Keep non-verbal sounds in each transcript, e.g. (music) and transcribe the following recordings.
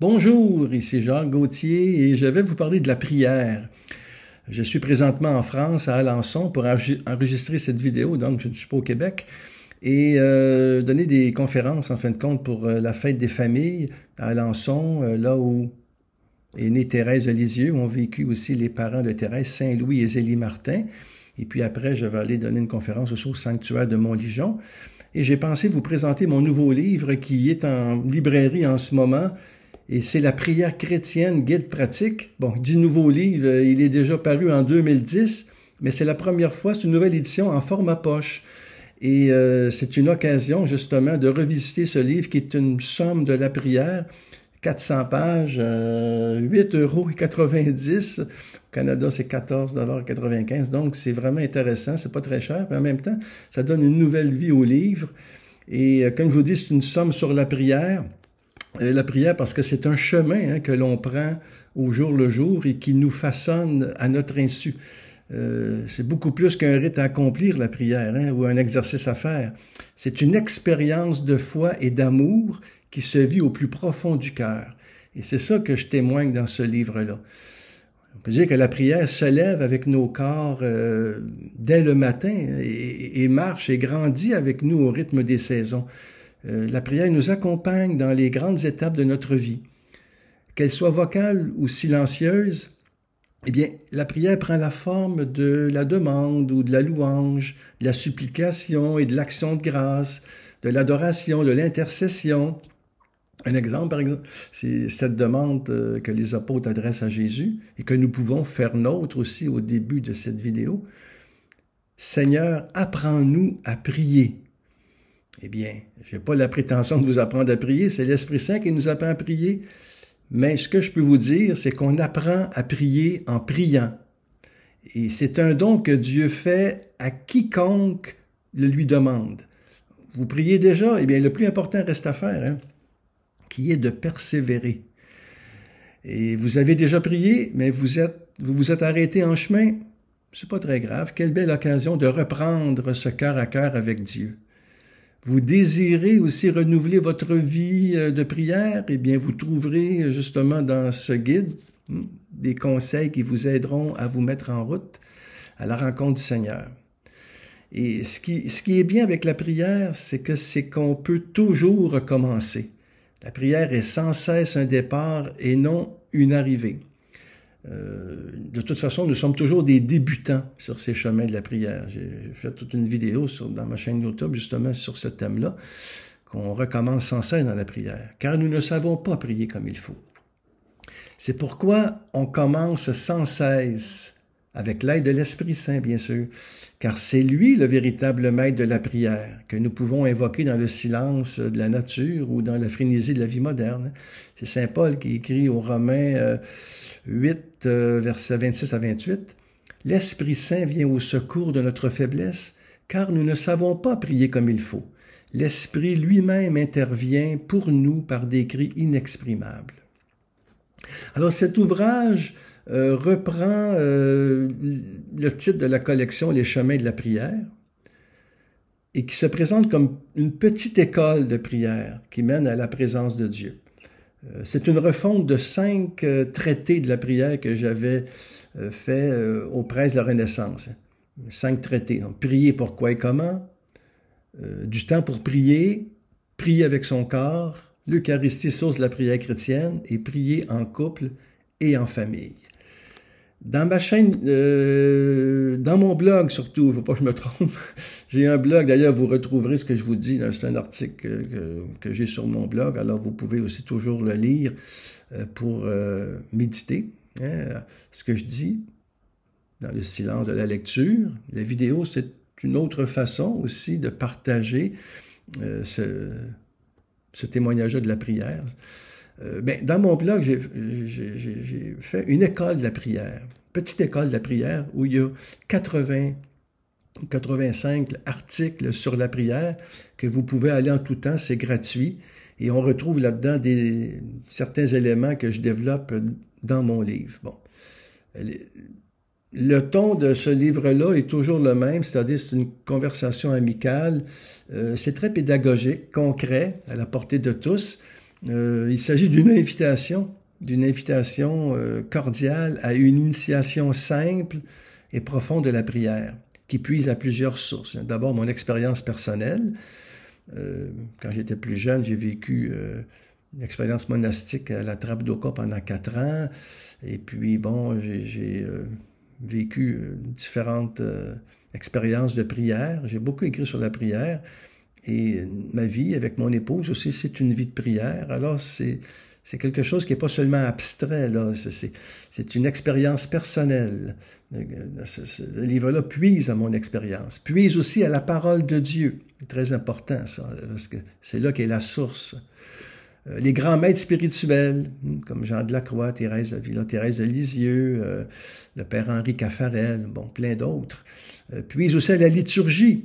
Bonjour, ici Jean Gauthier et je vais vous parler de la prière. Je suis présentement en France, à Alençon, pour enregistrer cette vidéo, donc je ne suis pas au Québec, et euh, donner des conférences en fin de compte pour euh, la fête des familles à Alençon, euh, là où est née Thérèse Lisieux, où ont vécu aussi les parents de Thérèse, Saint-Louis et Zélie Martin. Et puis après, je vais aller donner une conférence aussi au sanctuaire de dijon Et j'ai pensé vous présenter mon nouveau livre qui est en librairie en ce moment, et c'est la prière chrétienne guide pratique. Bon, dix nouveaux livres, euh, il est déjà paru en 2010, mais c'est la première fois, c'est une nouvelle édition en format poche. Et euh, c'est une occasion justement de revisiter ce livre qui est une somme de la prière. 400 pages, 8,90 euh, euros. Au Canada, c'est 14,95 Donc, c'est vraiment intéressant. C'est pas très cher. Mais en même temps, ça donne une nouvelle vie au livre. Et comme je vous dis, c'est une somme sur la prière. Euh, la prière parce que c'est un chemin hein, que l'on prend au jour le jour et qui nous façonne à notre insu. Euh, c'est beaucoup plus qu'un rite à accomplir, la prière, hein, ou un exercice à faire. C'est une expérience de foi et d'amour qui se vit au plus profond du cœur. Et c'est ça que je témoigne dans ce livre-là. On peut dire que la prière se lève avec nos corps euh, dès le matin et marche et grandit avec nous au rythme des saisons. Euh, la prière nous accompagne dans les grandes étapes de notre vie. Qu'elle soit vocale ou silencieuse, eh bien, la prière prend la forme de la demande ou de la louange, de la supplication et de l'action de grâce, de l'adoration, de l'intercession. Un exemple, par exemple, c'est cette demande euh, que les apôtres adressent à Jésus et que nous pouvons faire nôtre aussi au début de cette vidéo. Seigneur, apprends-nous à prier. Eh bien, je n'ai pas la prétention de vous apprendre à prier, c'est l'Esprit Saint qui nous apprend à prier. Mais ce que je peux vous dire, c'est qu'on apprend à prier en priant. Et c'est un don que Dieu fait à quiconque le lui demande. Vous priez déjà, eh bien, le plus important reste à faire, hein, qui est de persévérer. Et vous avez déjà prié, mais vous êtes, vous, êtes arrêté en chemin. C'est pas très grave. Quelle belle occasion de reprendre ce cœur à cœur avec Dieu vous désirez aussi renouveler votre vie euh, de prière, eh bien, vous trouverez euh, justement dans ce guide hmm, des conseils qui vous aideront à vous mettre en route à la rencontre du Seigneur. Et ce qui, ce qui est bien avec la prière, c'est que c'est qu'on peut toujours recommencer. La prière est sans cesse un départ et non une arrivée. Euh, de toute façon, nous sommes toujours des débutants sur ces chemins de la prière. J'ai fait toute une vidéo sur, dans ma chaîne YouTube justement sur ce thème-là, qu'on recommence sans cesse dans la prière, car nous ne savons pas prier comme il faut. C'est pourquoi on commence sans cesse, avec l'aide de l'Esprit Saint, bien sûr, car c'est lui le véritable maître de la prière, que nous pouvons invoquer dans le silence de la nature ou dans la frénésie de la vie moderne. C'est Saint Paul qui écrit aux Romains. Euh, 8, euh, versets 26 à 28, L'Esprit Saint vient au secours de notre faiblesse, car nous ne savons pas prier comme il faut. L'Esprit lui-même intervient pour nous par des cris inexprimables. Alors cet ouvrage euh, reprend euh, le titre de la collection Les chemins de la prière et qui se présente comme une petite école de prière qui mène à la présence de Dieu. Euh, c'est une refonte de cinq euh, traités de la prière que j'avais euh, fait au prince de la Renaissance. Cinq traités. Donc, prier pourquoi et comment, du temps pour prier, prier avec son corps, l'Eucharistie source de la prière chrétienne et prier en couple et en famille. Dans ma chaîne, euh, dans mon blog surtout, il ne faut pas que je me trompe. (laughs) j'ai un blog, d'ailleurs, vous retrouverez ce que je vous dis. C'est un article que, j'ai sur mon blog. Alors, vous pouvez aussi toujours le lire euh, pour euh, méditer hein, ce que je dis dans le silence de la lecture. La vidéo, c'est une autre façon aussi de partager ce, ce témoignage de la prière. Euh, ben, dans mon blog, j'ai fait une école de la prière, petite école de la prière où il y a 80 85 articles sur la prière que vous pouvez aller en tout temps, c'est gratuit. Et on retrouve là-dedans des, certains éléments que je développe dans mon livre. Le ton de ce livre-là est toujours le même, c'est-à-dire c'est une conversation amicale. Euh, c'est très pédagogique, concret, à la portée de tous. Euh, il s'agit d'une invitation, d'une invitation euh, cordiale à une initiation simple et profonde de la prière, qui puise à plusieurs sources. D'abord, mon expérience personnelle. Euh, quand j'étais plus jeune, j'ai vécu une expérience monastique à la Trappe d'Oka pendant quatre ans. Et puis, bon, j'ai vécu différentes expériences de prière. J'ai beaucoup écrit sur la prière. Et ma vie avec mon épouse aussi, c'est une vie de prière. Alors, c'est, quelque chose qui n'est pas seulement abstrait, là. C'est, une expérience personnelle. Ce, livre-là puise à mon expérience, puise aussi à la parole de Dieu. C'est très important, ça, parce que c'est là qu'est la source. Euh, les grands maîtres spirituels, hmm, comme Jean de la Croix, Thérèse Thérèse de Lisieux, euh, le père Henri Caffarel, bon, plein d'autres, euh, puis aussi à la liturgie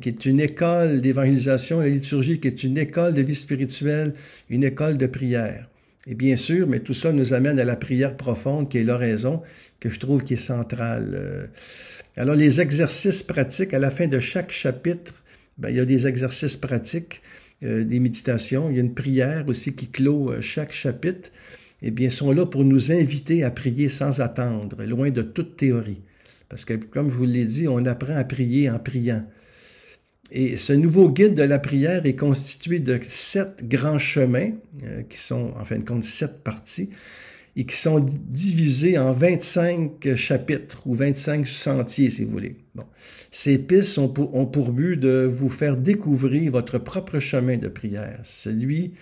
qui est une école d'évangélisation, la liturgie qui est une école de vie spirituelle, une école de prière. Et bien sûr, mais tout ça nous amène à la prière profonde qui est l'oraison, que je trouve qui est centrale. Euh, alors les exercices pratiques, à la fin de chaque chapitre, ben, il y a des exercices pratiques, euh, des méditations, il y a une prière aussi qui clôt euh, chaque chapitre. et eh bien, sont là pour nous inviter à prier sans attendre, loin de toute théorie. Parce que, comme je vous l'ai dit, on apprend à prier en priant. Et ce nouveau guide de la prière est constitué de sept grands chemins, euh, qui sont en fin de compte sept parties, et qui sont divisés en 25 chapitres ou 25 sentiers, si vous voulez. Bon. Ces pistes ont pour, ont pour but de vous faire découvrir votre propre chemin de prière, celui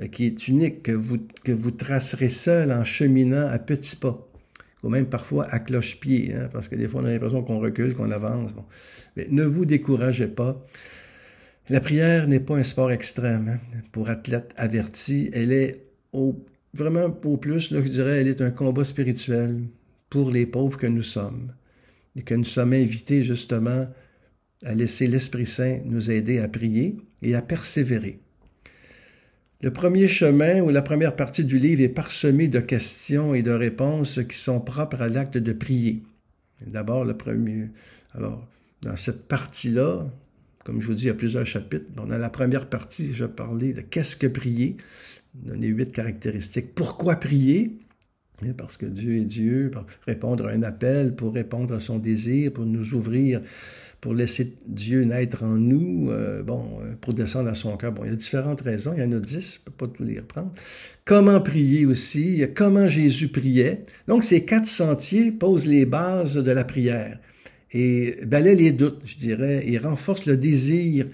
euh, qui est unique, que vous, que vous tracerez seul en cheminant à petits pas. Ou même parfois à cloche-pied, hein, parce que des fois on a l'impression qu'on recule, qu'on avance. Mais ne vous découragez pas. La prière n'est pas un sport extrême hein. pour athlètes avertis. Elle est vraiment au plus, là, je dirais, elle est un combat spirituel pour les pauvres que nous sommes et que nous sommes invités justement à laisser l'Esprit Saint nous aider à prier et à persévérer. Le premier chemin ou la première partie du livre est parsemée de questions et de réponses qui sont propres à l'acte de prier. D'abord, le premier. Alors, dans cette partie-là, comme je vous dis, il y a plusieurs chapitres. Dans la première partie, je parlais de qu'est-ce que prier, donner huit caractéristiques. Pourquoi prier parce que Dieu est Dieu, pour répondre à un appel, pour répondre à son désir, pour nous ouvrir, pour laisser Dieu naître en nous, euh, bon, euh, pour descendre à son cœur. Bon, il y a différentes raisons, il y en a dix, je ne peux pas tout les reprendre. Comment prier aussi, comment Jésus priait. Donc, ces quatre sentiers posent les bases de la prière et balayent les doutes, je dirais, et renforcent le désir,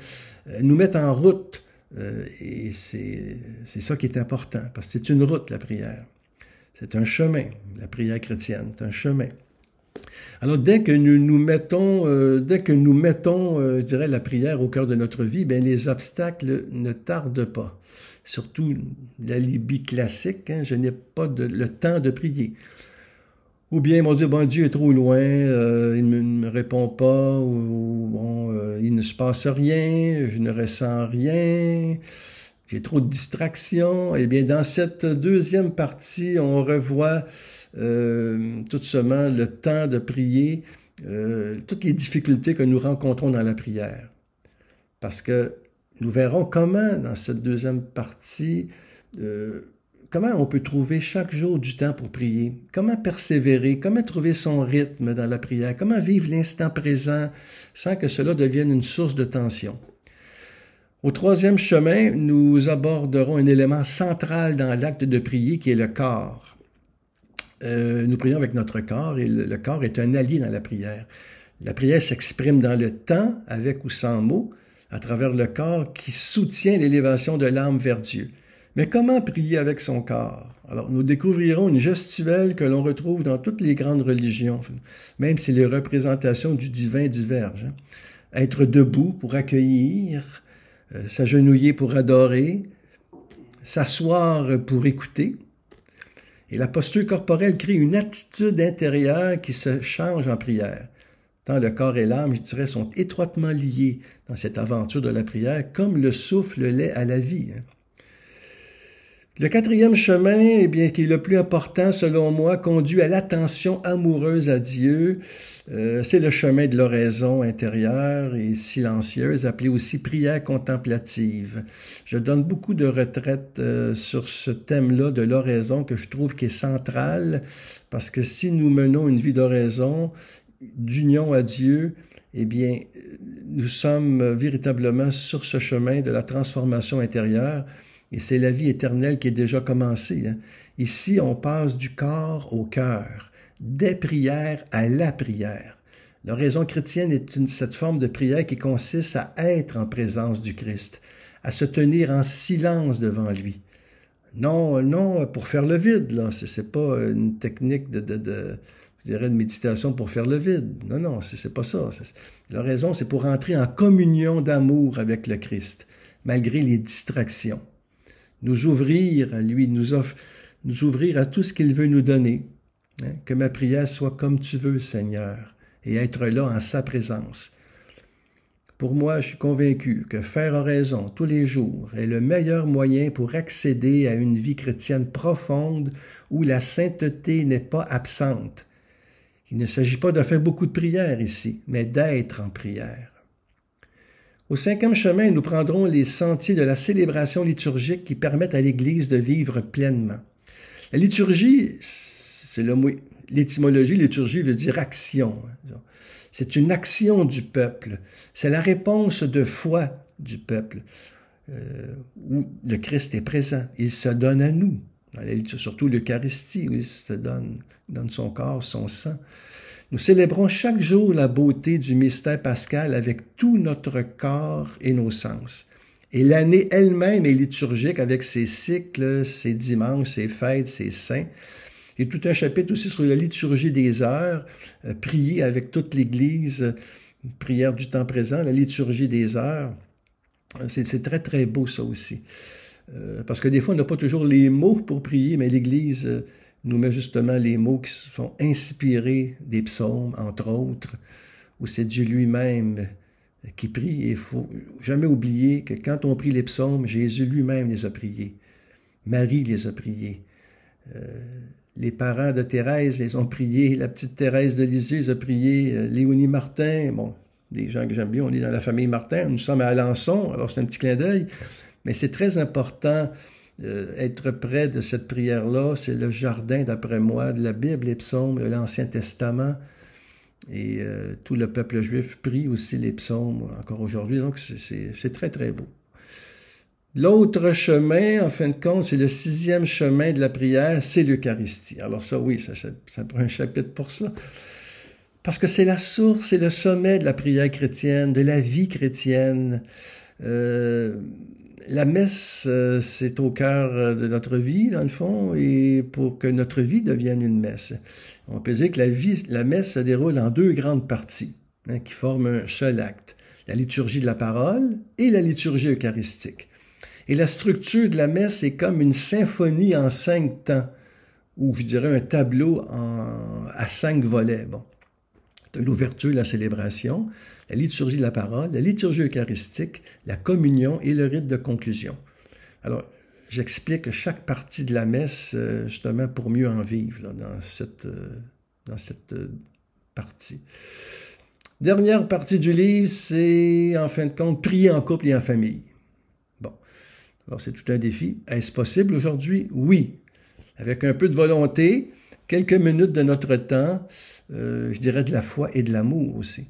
euh, nous mettent en route. et c'est ça qui est important, parce que c'est une route, la prière. C'est un chemin, la prière chrétienne, c'est un chemin. Alors dès que nous nous mettons, euh, dès que nous mettons, euh, je dirais, la prière au cœur de notre vie, bien, les obstacles ne tardent pas. Surtout la Libye classique, hein, je n'ai pas le temps de prier. Ou bien, mon Dieu, Dieu est trop loin, euh, il ne me répond pas, bon, il ne se passe rien, je ne ressens rien j'ai trop de distractions. Eh bien, dans cette deuxième partie, on revoit euh, tout seulement le temps de prier, euh, toutes les difficultés que nous rencontrons dans la prière. Parce que nous verrons comment, dans cette deuxième partie, euh, comment on peut trouver chaque jour du temps pour prier, comment persévérer, comment trouver son rythme dans la prière, comment vivre l'instant présent sans que cela devienne une source de tension. Au troisième chemin, nous aborderons un élément central dans l'acte de prier qui est le corps. Euh, nous prions avec notre corps et le, le, corps est un allié dans la prière. La prière s'exprime dans le temps, avec ou sans mots, à travers le corps qui soutient l'élévation de l'âme vers Dieu. Mais comment prier avec son corps Alors nous découvrirons une gestuelle que l'on retrouve dans toutes les grandes religions, même si les représentations du divin divergent. Être debout pour accueillir, euh, s'agenouiller pour adorer, s'asseoir pour écouter. Et la posture corporelle crée une attitude intérieure qui se change en prière. Tant le corps et l'âme, je dirais, sont étroitement liés dans cette aventure de la prière, comme le souffle l'est à la vie. Hein. Le quatrième chemin, eh bien, qui est le plus important selon moi, conduit à l'attention amoureuse à Dieu. Euh, c'est le chemin de l'oraison intérieure et silencieuse, appelé aussi prière contemplative. Je donne beaucoup de retraites euh, sur ce thème-là de l'oraison que je trouve qui est central, parce que si nous menons une vie d'oraison, d'union à Dieu, eh bien, euh, nous sommes véritablement sur ce chemin de la transformation intérieure. Et c'est la vie éternelle qui est déjà commencée. Hein. Ici, on passe du corps au cœur, des prières à la prière. La raison chrétienne est une, cette forme de prière qui consiste à être en présence du Christ, à se tenir en silence devant lui. Non, non, pour faire le vide, là. C'est pas une technique de, de, de méditation pour faire le vide. Non, non, c'est pas ça. La raison, c'est pour entrer en communion d'amour avec le Christ, malgré les distractions nous ouvrir à lui, nous, offre, nous ouvrir à tout ce qu'il veut nous donner. Hein, que ma prière soit comme tu veux, Seigneur, et être là en sa présence. Pour moi, je suis convaincu que faire oraison tous les jours est le meilleur moyen pour accéder à une vie chrétienne profonde où la sainteté n'est pas absente. Il ne s'agit pas de faire beaucoup de prières ici, mais d'être en prière. Au cinquième chemin, nous prendrons les sentiers de la célébration liturgique qui permettent à l'Église de vivre pleinement. La liturgie, c'est le l'étymologie, liturgie veut dire action. Hein, c'est une action du peuple. C'est la réponse de foi du peuple euh, où le Christ est présent. Il se donne à nous, surtout l'Eucharistie, où il se donne, donne son corps, son sang. Nous célébrons chaque jour la beauté du mystère pascal avec tout notre corps et nos sens. Et l'année elle-même est liturgique avec ses cycles, ses dimanches, ses fêtes, ses saints. Il y a tout un chapitre aussi sur la liturgie des heures, euh, prier avec toute l'Église, prière du temps présent, la liturgie des heures. C'est très, très beau ça aussi. Euh, parce que des fois, on n'a pas toujours les mots pour prier, mais l'Église euh, nous met justement les mots qui sont inspirés des psaumes, entre autres, où c'est Dieu lui-même qui prie. Et il faut jamais oublier que quand on prie les psaumes, Jésus lui-même les a priés. Marie les a priés. Euh, les parents de Thérèse les ont priés. La petite Thérèse de Lisieux les a priés. Euh, Léonie Martin, bon, les gens que j'aime bien, on est dans la famille Martin. Nous sommes à Alençon, alors c'est un petit clin d'œil. Mais c'est très important euh, être près de cette prière-là, c'est le jardin, d'après moi, de la Bible, les psaumes, de l'Ancien Testament. Et euh, tout le peuple juif prie aussi les psaumes encore aujourd'hui. Donc, c'est très, très beau. L'autre chemin, en fin de compte, c'est le sixième chemin de la prière, c'est l'Eucharistie. Alors ça, oui, ça, prend un chapitre pour ça. Parce que c'est la source, et le sommet de la prière chrétienne, de la vie chrétienne. Euh, la messe, euh, c'est au cœur euh, de notre vie, dans le fond, et pour que notre vie devienne une messe. On peut dire que la, messe se déroule en deux grandes parties, hein, qui forment un seul acte, la liturgie de la parole et la liturgie eucharistique. Et la structure de la messe est comme une symphonie en cinq temps, ou je dirais un tableau en, à cinq volets. Bon de l'ouverture, la célébration, la liturgie de la parole, la liturgie eucharistique, la communion et le rite de conclusion. Alors, j'explique chaque partie de la messe euh, justement pour mieux en vivre dans cette, euh, dans cette euh, partie. Dernière partie du livre, c'est en fin de compte prier en couple et en famille. Bon, alors c'est tout un défi. Est-ce possible aujourd'hui? Oui. Avec un peu de volonté, quelques minutes de notre temps, euh, je dirais de la foi et de l'amour aussi.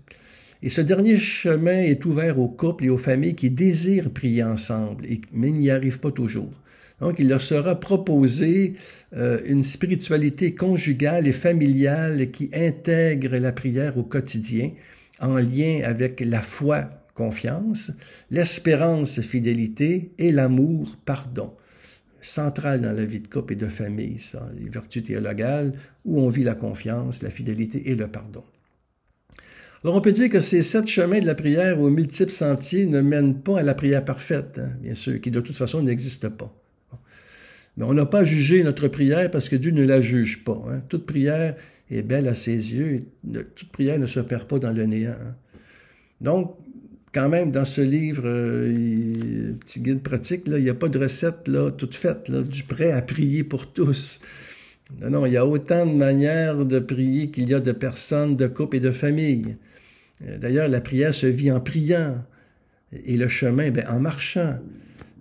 Et ce dernier chemin est ouvert aux couples et aux familles qui désirent prier ensemble, mais n'y arrivent pas toujours. Donc, il leur sera proposé euh, une spiritualité conjugale et familiale qui intègre la prière au quotidien en lien avec la foi, confiance, l'espérance, fidélité et l'amour, pardon central dans la vie de couple et de famille, ça, les vertus théologales, où on vit la confiance, la fidélité et le pardon. Alors on peut dire que ces sept chemins de la prière aux multiples sentiers ne mènent pas à la prière parfaite, hein, bien sûr, qui de toute façon n'existe pas. Mais on n'a pas jugé notre prière parce que Dieu ne la juge pas. Hein. Toute prière est belle à ses yeux, et toute prière ne se perd pas dans le néant. Hein. Donc, quand même, dans ce livre, euh, petit guide pratique, il n'y a pas de recette toute faite, du prêt à prier pour tous. Non, non, il y a autant de manières de prier qu'il y a de personnes, de couples et de familles. Euh, d'ailleurs, la prière se vit en priant et le chemin ben, en marchant.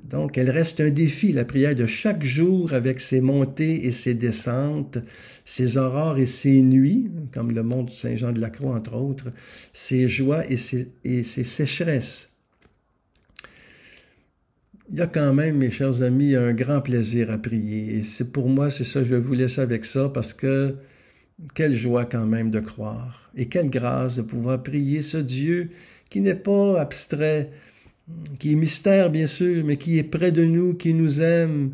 Donc, elle reste un défi, la prière de chaque jour avec ses montées et ses descentes, ses aurores et ses nuits, comme le mont Saint-Jean de la Croix, entre autres, ses joies et ses, et ses sécheresses. Il y a quand même, mes chers amis, un grand plaisir à prier. Et c'est pour moi, c'est ça, je vais vous laisser avec ça parce que quelle joie quand même de croire et quelle grâce de pouvoir prier ce Dieu qui n'est pas abstrait, qui est mystère bien sûr, mais qui est près de nous, qui nous aime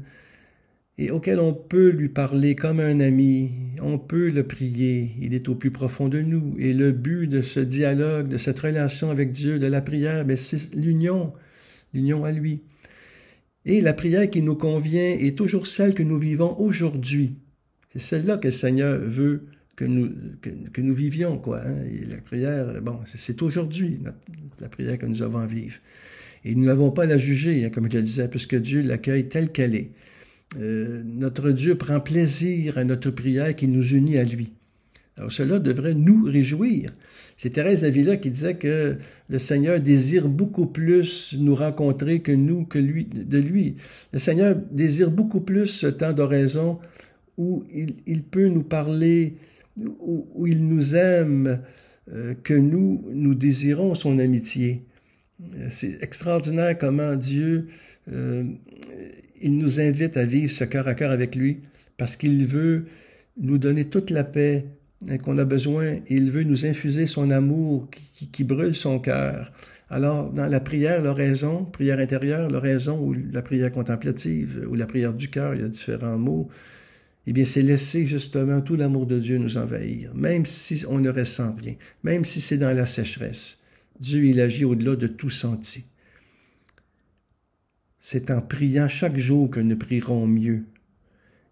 et auquel on peut lui parler comme un ami, on peut le prier, il est au plus profond de nous. Et le but de ce dialogue, de cette relation avec Dieu, de la prière, ben, c'est l'union, l'union à lui. Et la prière qui nous convient est toujours celle que nous vivons aujourd'hui. C'est celle-là que le Seigneur veut que nous, que, nous vivions. Quoi, hein. Et la prière, bon, c'est aujourd'hui la prière que nous avons à vivre. Et nous n'avons pas à la juger, hein, comme je le disais, puisque Dieu l'accueille telle qu'elle est. Euh, notre Dieu prend plaisir à notre prière qui nous unit à lui. Alors cela devrait nous réjouir. C'est Thérèse d'Avila qui disait que le Seigneur désire beaucoup plus nous rencontrer que nous, que lui, de lui. Le Seigneur désire beaucoup plus ce temps d'oraison où il, peut nous parler, où, il nous aime, euh, que nous, nous désirons son amitié. C'est extraordinaire comment Dieu, euh, il nous invite à vivre ce cœur à cœur avec lui parce qu'il veut nous donner toute la paix hein, qu'on a besoin. Il veut nous infuser son amour qui, brûle son cœur. Alors, dans la prière, l'oraison, prière intérieure, l'oraison ou la prière contemplative ou la prière du cœur, il y a différents mots, eh bien, c'est laisser justement tout l'amour de Dieu nous envahir, même si on ne ressent rien, même si c'est dans la sécheresse. Dieu, il agit au-delà de tout senti. C'est en priant chaque jour que nous prierons mieux.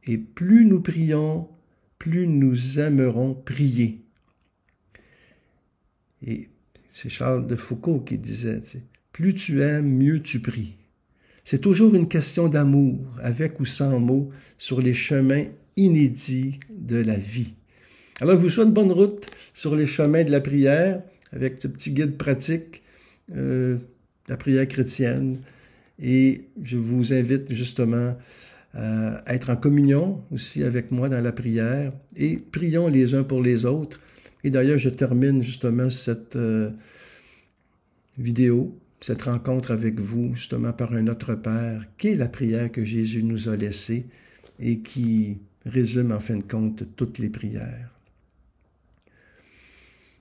Et plus nous prions, plus nous aimerons prier. Et c'est Charles de Foucault qui disait, plus tu aimes, mieux tu pries. C'est toujours une question d'amour, avec ou sans mots, sur les chemins inédits de la vie. Alors, je vous souhaite bonne route sur les chemins de la prière avec ce petit guide pratique euh, la prière chrétienne. Et je vous invite justement euh, à être en communion aussi avec moi dans la prière et prions les uns pour les autres. Et d'ailleurs, je termine justement cette euh, vidéo, cette rencontre avec vous, justement par un autre Père, qui est la prière que Jésus nous a laissée et qui résume en fin de compte toutes les prières.